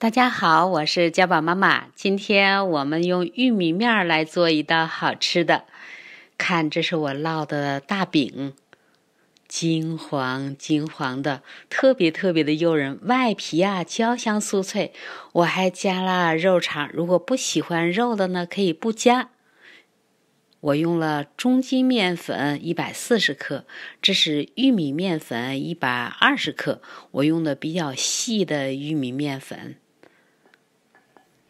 大家好，我是家宝妈妈。今天我们用玉米面来做一道好吃的。看，这是我烙的大饼，金黄金黄的，特别特别的诱人。外皮啊，焦香酥脆。我还加了肉肠，如果不喜欢肉的呢，可以不加。我用了中筋面粉一百四十克，这是玉米面粉一百二十克，我用的比较细的玉米面粉。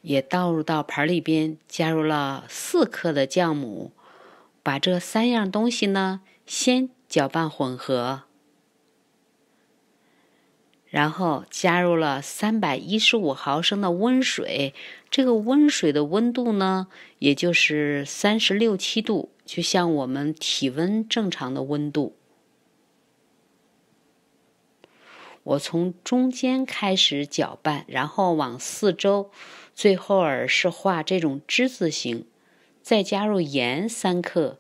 也倒入到盆里边，加入了四克的酵母，把这三样东西呢先搅拌混合，然后加入了三百一十五毫升的温水，这个温水的温度呢，也就是三十六七度，就像我们体温正常的温度。我从中间开始搅拌，然后往四周，最后尔是画这种之字形，再加入盐三克，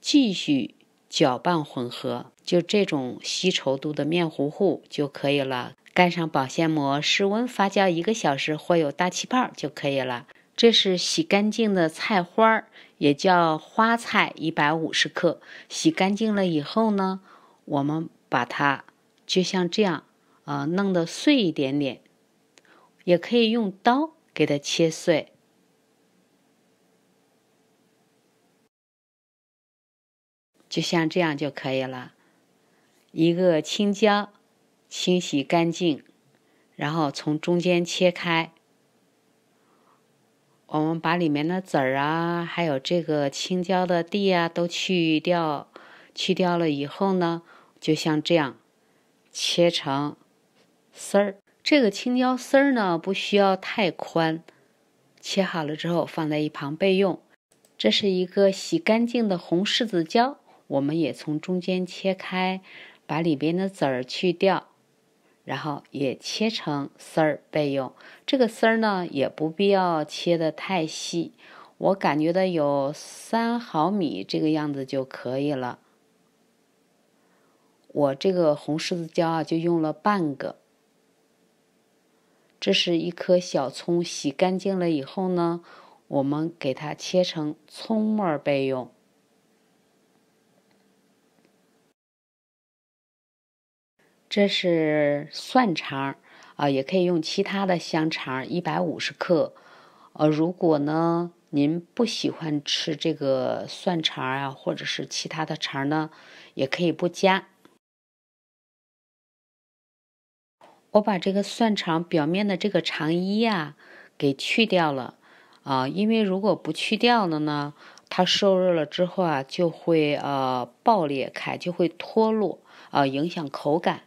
继续搅拌混合，就这种稀稠度的面糊糊就可以了。盖上保鲜膜，室温发酵一个小时，会有大气泡就可以了。这是洗干净的菜花儿，也叫花菜，一百五十克。洗干净了以后呢，我们把它就像这样。啊，弄得碎一点点，也可以用刀给它切碎，就像这样就可以了。一个青椒，清洗干净，然后从中间切开，我们把里面的籽儿啊，还有这个青椒的蒂啊都去掉，去掉了以后呢，就像这样切成。丝儿，这个青椒丝儿呢不需要太宽，切好了之后放在一旁备用。这是一个洗干净的红柿子椒，我们也从中间切开，把里边的籽儿去掉，然后也切成丝儿备用。这个丝儿呢也不必要切的太细，我感觉到有三毫米这个样子就可以了。我这个红柿子椒啊就用了半个。这是一颗小葱，洗干净了以后呢，我们给它切成葱末备用。这是蒜肠啊，也可以用其他的香肠，一百五十克。呃，如果呢您不喜欢吃这个蒜肠啊，或者是其他的肠呢，也可以不加。我把这个蒜肠表面的这个肠衣呀给去掉了啊，因为如果不去掉了呢，它受热了之后啊就会呃爆裂开，就会脱落啊，影响口感。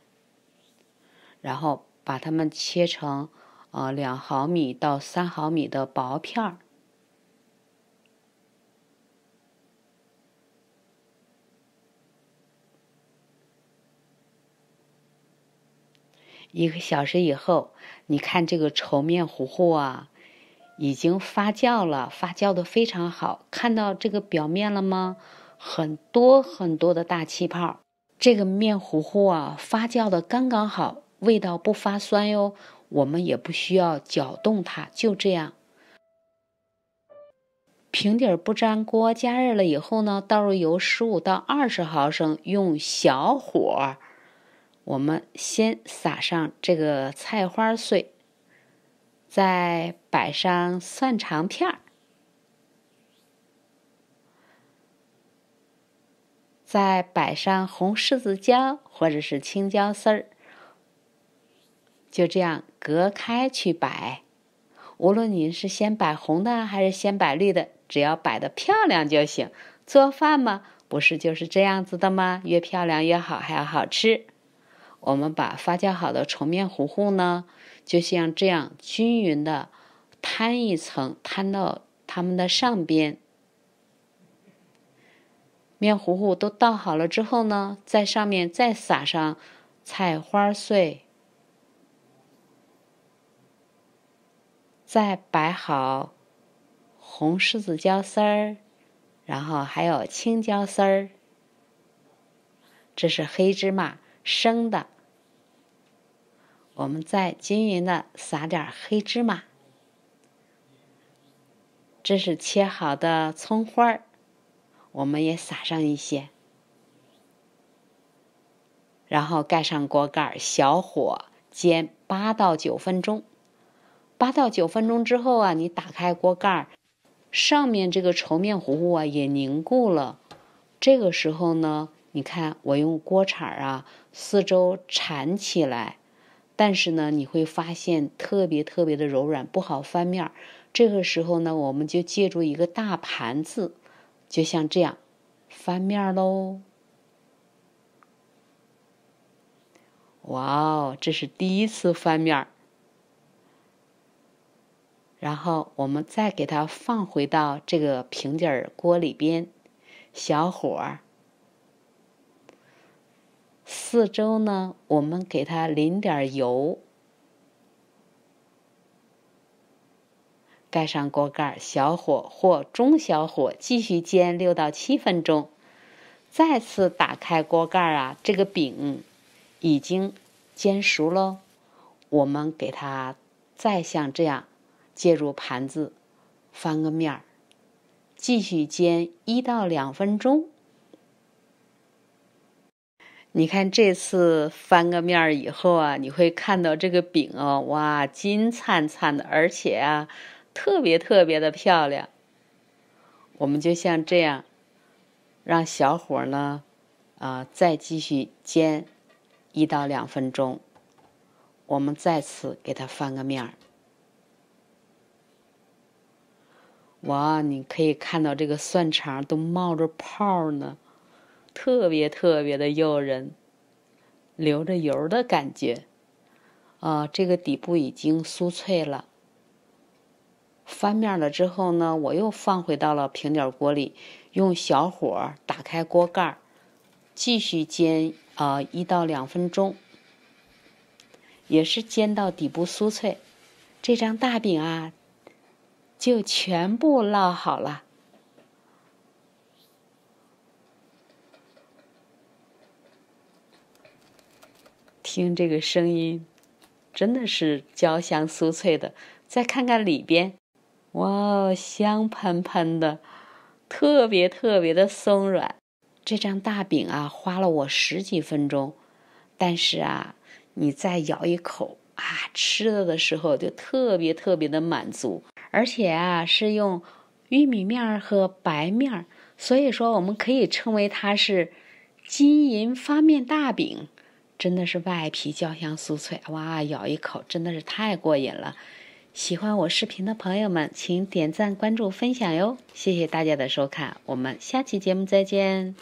然后把它们切成呃两毫米到三毫米的薄片儿。一个小时以后，你看这个稠面糊糊啊，已经发酵了，发酵的非常好。看到这个表面了吗？很多很多的大气泡。这个面糊糊啊，发酵的刚刚好，味道不发酸哟。我们也不需要搅动它，就这样。平底不粘锅加热了以后呢，倒入油十五到二十毫升，用小火。我们先撒上这个菜花碎，再摆上蒜肠片儿，再摆上红柿子椒或者是青椒丝儿，就这样隔开去摆。无论您是先摆红的还是先摆绿的，只要摆的漂亮就行。做饭嘛，不是就是这样子的吗？越漂亮越好，还要好吃。我们把发酵好的稠面糊糊呢，就像这样均匀的摊一层，摊到它们的上边。面糊糊都倒好了之后呢，在上面再撒上菜花碎，再摆好红柿子椒丝儿，然后还有青椒丝儿，这是黑芝麻。生的，我们再均匀的撒点黑芝麻。这是切好的葱花儿，我们也撒上一些。然后盖上锅盖，小火煎八到九分钟。八到九分钟之后啊，你打开锅盖，上面这个稠面糊糊啊也凝固了。这个时候呢。你看，我用锅铲儿啊，四周铲起来，但是呢，你会发现特别特别的柔软，不好翻面儿。这个时候呢，我们就借助一个大盘子，就像这样，翻面喽！哇哦，这是第一次翻面儿。然后我们再给它放回到这个平底儿锅里边，小火。四周呢，我们给它淋点油，盖上锅盖儿，小火或中小火继续煎六到七分钟。再次打开锅盖儿啊，这个饼已经煎熟喽。我们给它再像这样接入盘子，翻个面儿，继续煎一到两分钟。你看，这次翻个面儿以后啊，你会看到这个饼哦，哇，金灿灿的，而且啊，特别特别的漂亮。我们就像这样，让小火呢，啊，再继续煎一到两分钟。我们再次给它翻个面儿。哇，你可以看到这个蒜肠都冒着泡呢。特别特别的诱人，流着油的感觉，啊，这个底部已经酥脆了。翻面了之后呢，我又放回到了平底锅里，用小火打开锅盖，继续煎啊一到两分钟，也是煎到底部酥脆。这张大饼啊，就全部烙好了。听这个声音，真的是焦香酥脆的。再看看里边，哇，香喷喷的，特别特别的松软。这张大饼啊，花了我十几分钟，但是啊，你再咬一口啊，吃的的时候就特别特别的满足。而且啊，是用玉米面和白面，所以说我们可以称为它是金银发面大饼。真的是外皮焦香酥脆，哇，咬一口真的是太过瘾了！喜欢我视频的朋友们，请点赞、关注、分享哟！谢谢大家的收看，我们下期节目再见。